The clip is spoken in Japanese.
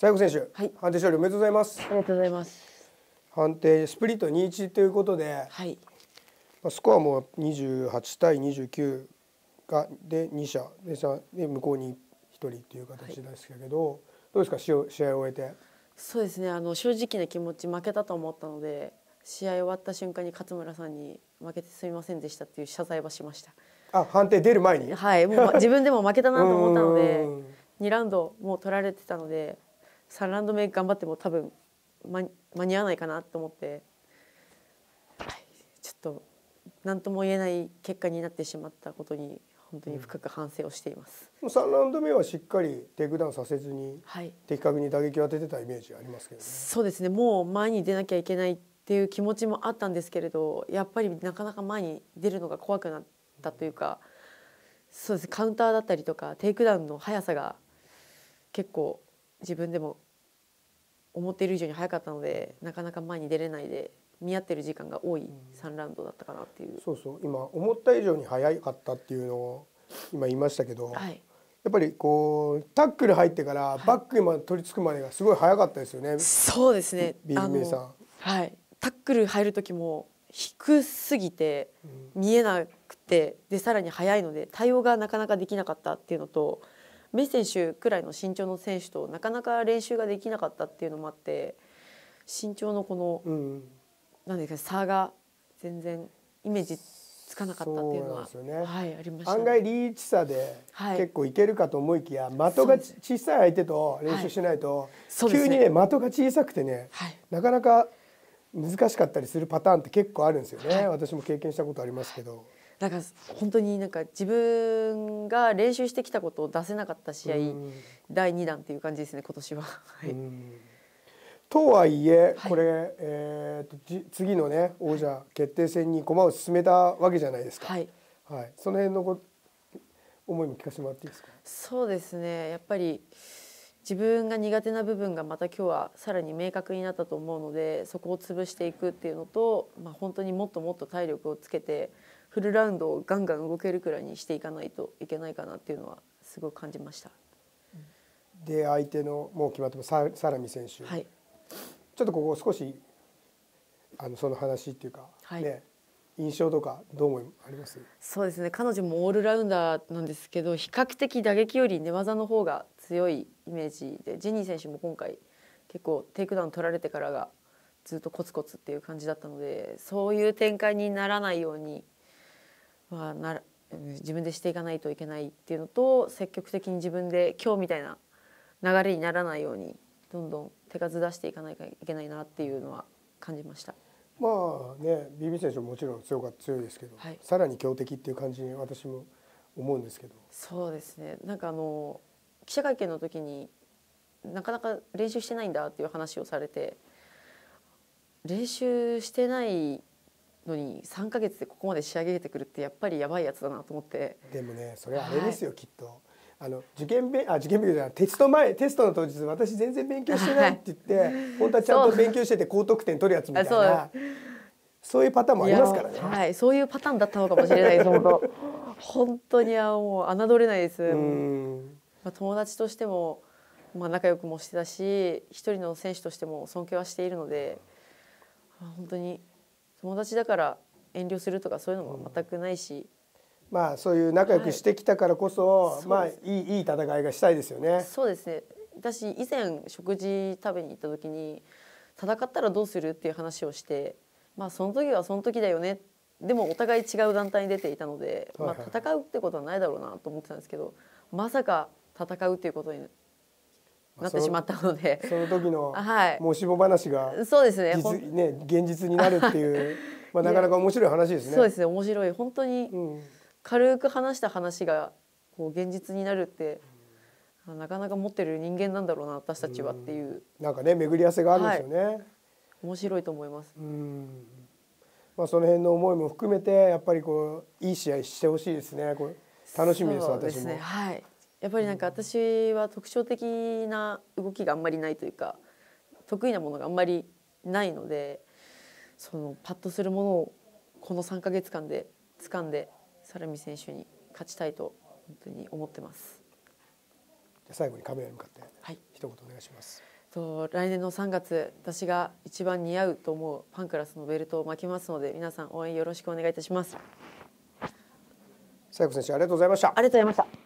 最後選手、はい、判定勝利おめでとうございますありがとうございます判定スプリット2-1ということで、はい、まあ、スコアも28対29がで2社でで向こうに1人という形ですけど、はい、どうですか試合試合を終えてそうですねあの正直な気持ち負けたと思ったので試合終わった瞬間に勝村さんに負けてすみませんでしたっていう謝罪はしましたあ判定出る前にはいもう自分でも負けたなと思ったので2 ラウンドもう取られてたので3ラウンド目頑張っても多分間に合わないかなと思って、ちょっと何とも言えない結果になってしまったことに本当に深く反省をしています、うん、3ラウンド目はしっかりテイクダウンさせずに、はい、的確に打撃を当ててたイメージありますけど、ね、そうですねもう前に出なきゃいけないっていう気持ちもあったんですけれどやっぱりなかなか前に出るのが怖くなったというか、うん、そうですカウンターだったりとかテイクダウンの速さが結構自分でも思っている以上に早かったのでなかなか前に出れないで見合ってる時間が多い3ラウンドだったかなっていう、うん、そうそう今思った以上に早かったっていうのを今言いましたけど、はい、やっぱりこうタックル入ってからバックまで取り付くまでがすごい早かったですよね、はい、そうですねビーメイさんはいタックル入る時も低すぎて見えなくてでさらに早いので対応がなかなかできなかったっていうのとメッシ選手くらいの身長の選手となかなか練習ができなかったっていうのもあって身長のこの、うん、なんですか差が全然イメージつかなかったっていうのは、ね、はいありました、ね、案外リーチ差で結構いけるかと思いきや、はい、的が小さい相手と練習しないと、はい、急にね、ね、的が小さくてね、はい、なかなか難しかったりするパターンって結構あるんですよね、私も経験したことありますけど。だから本当になんか自分が練習してきたことを出せなかった試合、第2弾っていう感じですね今年は。はい、とはいえ、これ、えー、次のね王者決定戦に駒を進めたわけじゃないですか。はい、はい、その辺の思いも聞かせてもらっていいですか。そうですねやっぱり自分が苦手な部分がまた今日はさらに明確になったと思うのでそこを潰していくっていうのと、まあ、本当にもっともっと体力をつけてフルラウンドをガンガン動けるくらいにしていかないといけないかなっていうのはすごい感じました。で相手のもう決まって、ササラミ選手、はい、ちょっとここ少しあのその話っていうか、はい、ね印象とかどう思いますそうですね彼女もオールラウンダーなんですけど比較的打撃より寝技の方が強いイメージでジニー選手も今回結構テイクダウン取られてからがずっとコツコツっていう感じだったのでそういう展開にならないようにはなら自分でしていかないといけないっていうのと積極的に自分で今日みたいな流れにならないようにどんどん手数出していかないといけないなっていうのは感じました。まあね、ビビ選手ももちろん強か強いですけど、はい、さらに強敵っていう感じに私も思うんですけど。そうですね。なんかあの記者会見の時になかなか練習してないんだっていう話をされて練習してないのに3か月でここまで仕上げてくるってやっぱりやばいやつだなと思ってでもねそれあれですよ、はい、きっとあの受験勉あ受験勉強じゃないテスト前テストの当日私全然勉強してないって言って、はい、本当はちゃんと勉強してて高得点取るやつみたいなそういうパターンもありますからねはい、そういうパターンだったのかもしれないです本当にあもう侮れないです。まあ、友達としても、まあ、仲良くもしてたし一人の選手としても尊敬はしているので、まあ、本当に友達だから遠慮するとかそういうのも全くないし、うん、まあそういう仲良くしてきたからこそ、はい、まあいいいい戦いがしたいですよね。そうですね私以前食事食べに行った時に戦ったらどうするっていう話をしてまあその時はその時だよねでもお互い違う団体に出ていたので、まあ、戦うってことはないだろうなと思ってたんですけど、はいはい、まさか戦うということになってしまったので、その時の、はい、もしも話がそうですねね現実になるっていう まあなかなか面白い話ですね。そうですね面白い本当に軽く話した話がこう現実になるって、うん、なかなか持ってる人間なんだろうな私たちはっていう、うん、なんかね巡り合わせがあるんですよね、はい、面白いと思います。うんまあその辺の思いも含めてやっぱりこういい試合してほしいですね。これ楽しみです私ですね。はい。やっぱりなんか私は特徴的な動きがあんまりないというか得意なものがあんまりないのでそのパッとするものをこの3か月間で掴んでサラミ選手に勝ちたいと本当に思ってます。じゃ最後にカメラに向かって、はい、一言お願いします。と来年の3月私が一番似合うと思うパンクラスのベルトを巻きますので皆さん応援よろしくお願いいたします。佐弥選手ありがとうございました。ありがとうございました。